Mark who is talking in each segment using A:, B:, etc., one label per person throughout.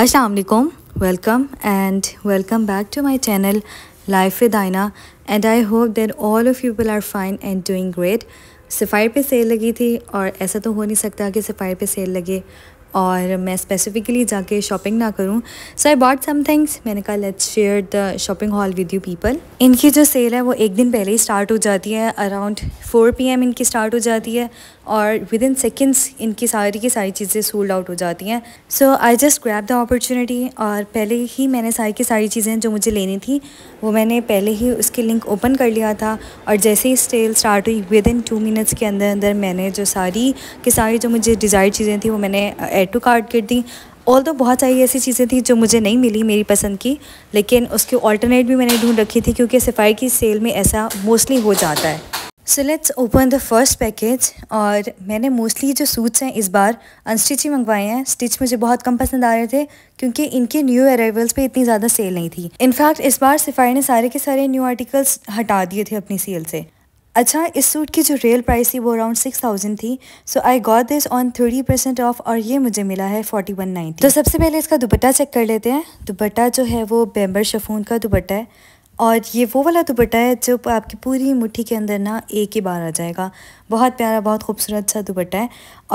A: असलकुम welcome and welcome back to my channel life with aina and I hope that all of you people are fine and doing great great Sapphire पे sale लगी थी और ऐसा तो हो नहीं सकता कि सफ़ायर पे सेल लगे और मैं स्पेसिफ़िकली जाके शॉपिंग ना करूं सो आई बॉट सम थिंग्स मैंने कहा let's share the shopping haul with you people इनकी जो सेल है वो एक दिन पहले ही स्टार्ट हो जाती है अराउंड 4 पीएम इनकी स्टार्ट हो जाती है और विद इन सेकेंड्स इनकी सारी की सारी चीज़ें सोल्ड आउट हो जाती हैं so I just grab the opportunity और पहले ही मैंने सारी की सारी चीज़ें जो मुझे लेनी थी वो मैंने पहले ही उसके लिंक ओपन कर लिया था और जैसे ही सेल स्टार्ट हुई विद इन टू मिनट्स के अंदर अंदर मैंने जो सारी की सारी जो मुझे डिज़ायर चीज़ें थी वो मैंने एड टू कार्ड कर दी ऑल तो बहुत सारी ऐसी चीज़ें थी जो मुझे नहीं मिली मेरी पसंद की लेकिन उसके ऑल्टरनेट भी मैंने ढूंढ रखी थी क्योंकि सफ़ाई की सेल में ऐसा मोस्टली हो जाता है so let's open the first package और मैंने मोस्टली जो सूट्स हैं इस बार अनस्टिच ही मंगवाए हैं स्टिच मुझे बहुत कम पसंद आ रहे थे क्योंकि इनके न्यू अराइवल्स पे इतनी ज़्यादा सेल नहीं थी इनफैक्ट इस बार सिफाई ने सारे के सारे न्यू आर्टिकल्स हटा दिए थे अपनी सेल से अच्छा इस सूट की जो रियल प्राइस थी वो अराउंड सिक्स थाउजेंड थी so I got this on thirty percent off और ये मुझे मिला है फोर्टी वन नाइन तो सबसे पहले इसका दुपट्टा चेक कर लेते हैं दुपट्टा जो है वो बेम्बर शफून का दुपट्टा है और ये वो वाला दुपट्टा है जो आपकी पूरी मुट्ठी के अंदर ना एक ही बार आ जाएगा बहुत प्यारा बहुत खूबसूरत सा दुपट्टा है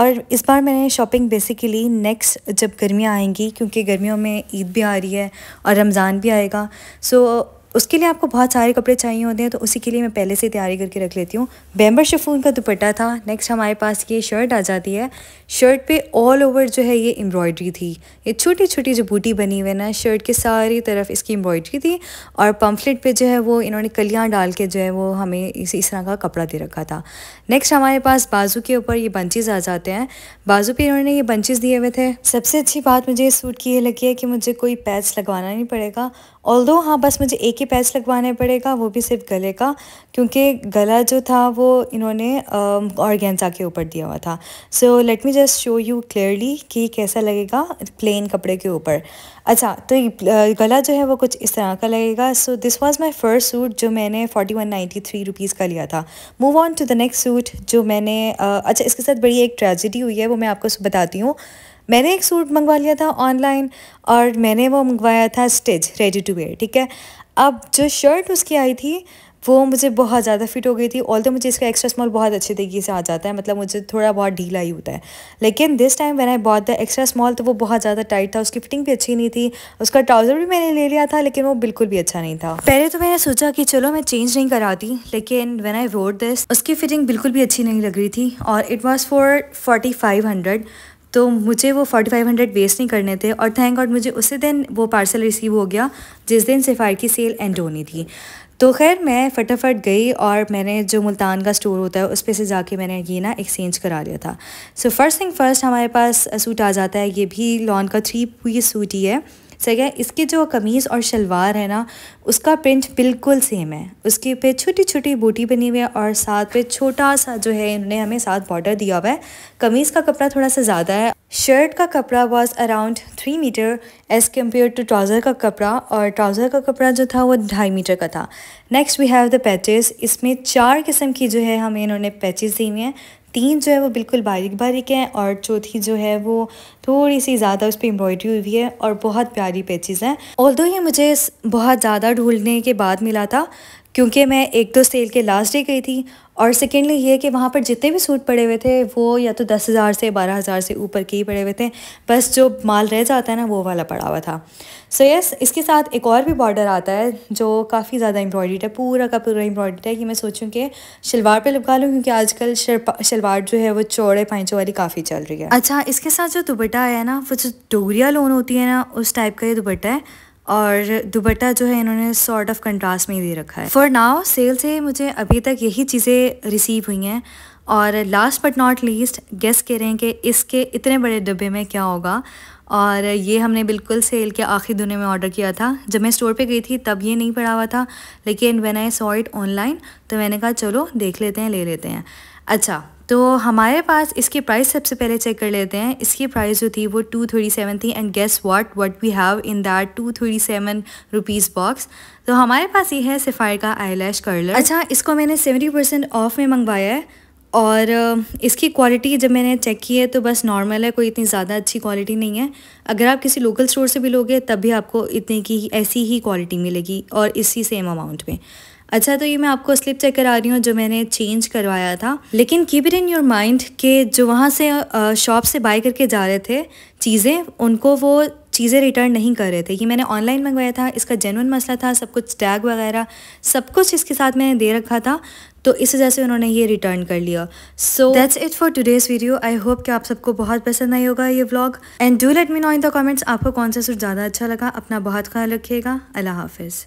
A: और इस बार मैंने शॉपिंग बेसिकली नेक्स्ट जब गर्मियाँ आएंगी क्योंकि गर्मियों में ईद भी आ रही है और रमज़ान भी आएगा सो उसके लिए आपको बहुत सारे कपड़े चाहिए होते हैं तो उसी के लिए मैं पहले से तैयारी करके रख लेती हूँ बेम्बर शफून का दुपट्टा था नेक्स्ट हमारे पास ये शर्ट आ जाती है शर्ट पे ऑल ओवर जो है ये एम्ब्रॉयडरी थी ये छोटी छोटी जो बूटी बनी हुई ना शर्ट के सारी तरफ इसकी एम्ब्रॉयडरी थी और पम्फलेट पर जो है वो इन्होंने कलियाँ डाल के जो है वो हमें इस इस तरह का कपड़ा दे रखा था नेक्स्ट हमारे पास बाजू के ऊपर ये बंचेज़ आ जाते हैं बाजू पर इन्होंने ये बंचेज़ दिए हुए थे सबसे अच्छी बात मुझे इस सूट की ये लगी है कि मुझे कोई पैच लगवाना नहीं पड़ेगा ऑल दो हाँ बस मुझे एक ही पैच लगवाने पड़ेगा वो भी सिर्फ गले का क्योंकि गला जो था वो इन्होंने ऑर्गेन्जा के ऊपर दिया हुआ था so let me just show you clearly कि कैसा लगेगा प्लेन कपड़े के ऊपर अच्छा तो गला जो है वो कुछ इस तरह का लगेगा so this was my first suit जो मैंने forty one ninety three rupees का लिया था move on to the next suit जो मैंने uh, अच्छा इसके साथ बड़ी एक ट्रेजिडी हुई है वो मैं आपको बताती हूँ मैंने एक सूट मंगवा लिया था ऑनलाइन और मैंने वो मंगवाया था स्टिच रेडी टू वेयर ठीक है अब जो शर्ट उसकी आई थी वो मुझे बहुत ज़्यादा फिट हो गई थी ऑल तो मुझे इसका एक्स्ट्रा स्मॉल बहुत अच्छे तरीके से आ जाता है मतलब मुझे थोड़ा बहुत ढीला ही होता है लेकिन दिस टाइम मैंने बहुत द एक्स्ट्रा स्मॉल तो वो बहुत ज़्यादा टाइट था उसकी फिटिंग भी अच्छी नहीं थी उसका ट्राउज़र भी मैंने ले लिया था लेकिन वो बिल्कुल भी अच्छा नहीं था पहले तो मैंने सोचा कि चलो मैं चेंज नहीं कराती लेकिन वेन आई वोट दिस उसकी फिटिंग बिल्कुल भी अच्छी नहीं लग रही थी और it was for forty five hundred तो मुझे वो फोर्टी फाइव हंड्रेड वेस्ट नहीं करने थे और थैंक गॉड मुझे उसी दिन वो पार्सल रिसीव हो गया जिस दिन सिफायर की सेल एंड होनी थी तो खैर मैं फटाफट गई और मैंने जो मुल्तान का स्टोर होता है उस पर से जाके मैंने ये ना एक्सचेंज करा लिया था सो फर्स्ट थिंग फर्स्ट हमारे पास सूट आ जाता है ये भी लॉन का थ्री पीस सूट ही है ठीक है इसकी जो कमीज़ और शलवार है ना उसका प्रिंट बिल्कुल सेम है उसके पे छोटी छोटी बूटी बनी हुई है और साथ पे छोटा सा जो है इन्होंने हमें साथ बॉर्डर दिया हुआ है कमीज़ का कपड़ा थोड़ा सा ज़्यादा है शर्ट का कपड़ा was around three metre as compare to trouser का कपड़ा और ट्राउज़र का कपड़ा जो था वो ढाई मीटर का था next we have the patches इसमें चार किस्म की जो है हमें इन्होंने पैचेस दी हुई हैं तीन जो है वो बिल्कुल बारीक बारीक हैं और चौथी जो है वो थोड़ी सी ज़्यादा उस पर एम्ब्रॉयडरी हुई है और बहुत प्यारी पैचेज़ हैं ऑल ये मुझे बहुत ज़्यादा ढूंढने के बाद मिला था क्योंकि मैं एक दो सेल के लास्ट डे गई थी और सेकेंडली ये कि वहाँ पर जितने भी सूट पड़े हुए थे वो या तो दस हज़ार से बारह हज़ार से ऊपर के ही पड़े हुए थे बस जो माल रह जाता है ना वो वाला पड़ा हुआ था सो so यस yes, इसके साथ एक और भी बॉर्डर आता है जो काफ़ी ज़्यादा एम्ब्रॉयड है पूरा का पूरा एम्ब्रॉयड है कि मैं सोचूँ कि शलवार पर लगा लूँ क्योंकि आजकल शलवार जो है वो चौड़े पैंचों वाली काफ़ी चल रही है अच्छा इसके साथ जो दुपट्टा आया है ना वो जो डोगरिया लोन होती है ना उस टाइप का ये दुपट्टा है और दुबट्टा जो है इन्होंने सॉर्ट ऑफ कंट्रास्ट में ही दे रखा है फॉर नाव सेल से मुझे अभी तक यही चीज़ें रिसीव हुई हैं और last but not least guess हैं कि इसके इतने बड़े डब्बे में क्या होगा और ये हमने बिल्कुल सेल के आखिरी दुनिया में ऑर्डर किया था जब मैं स्टोर पे गई थी तब ये नहीं पड़ा हुआ था लेकिन when I saw it online तो मैंने कहा चलो देख लेते हैं ले लेते हैं अच्छा तो हमारे पास इसकी प्राइस सबसे पहले चेक कर लेते हैं इसकी प्राइस जो थी वो टू थर्टी सेवन थी and guess what what we have in that two thirty seven rupees box तो हमारे पास ये है सिफायर का आई लैश कर्लर अच्छा इसको मैंने सेवेंटी परसेंट ऑफ में मंगवाया है और इसकी क्वालिटी जब मैंने चेक की है तो बस नॉर्मल है कोई इतनी ज़्यादा अच्छी क्वालिटी नहीं है अगर आप किसी लोकल स्टोर से भी लोगे तब भी आपको इतने की ऐसी ही क्वालिटी मिलेगी और इसी सेम अमाउंट में अच्छा तो ये मैं आपको स्लिप चेक करा रही हूँ जो मैंने चेंज करवाया था लेकिन keep it in your mind के जो वहाँ से शॉप से बाय करके जा रहे थे चीज़ें उनको वो चीज़ें रिटर्न नहीं कर रहे थे ये मैंने ऑनलाइन मंगवाया था इसका जेनवन मसला था सब कुछ टैग वगैरह सब कुछ इसके साथ मैंने दे रखा था तो इस वजह से उन्होंने ये रिटर्न कर लिया so that's it for today's video I hope कि आप सबको बहुत पसंद आई होगा ये vlog and do let me know in the comments आपको कौन सा सूट ज़्यादा अच्छा लगा अपना बहुत ख्याल रखिएगा अल्लाह हाफिज़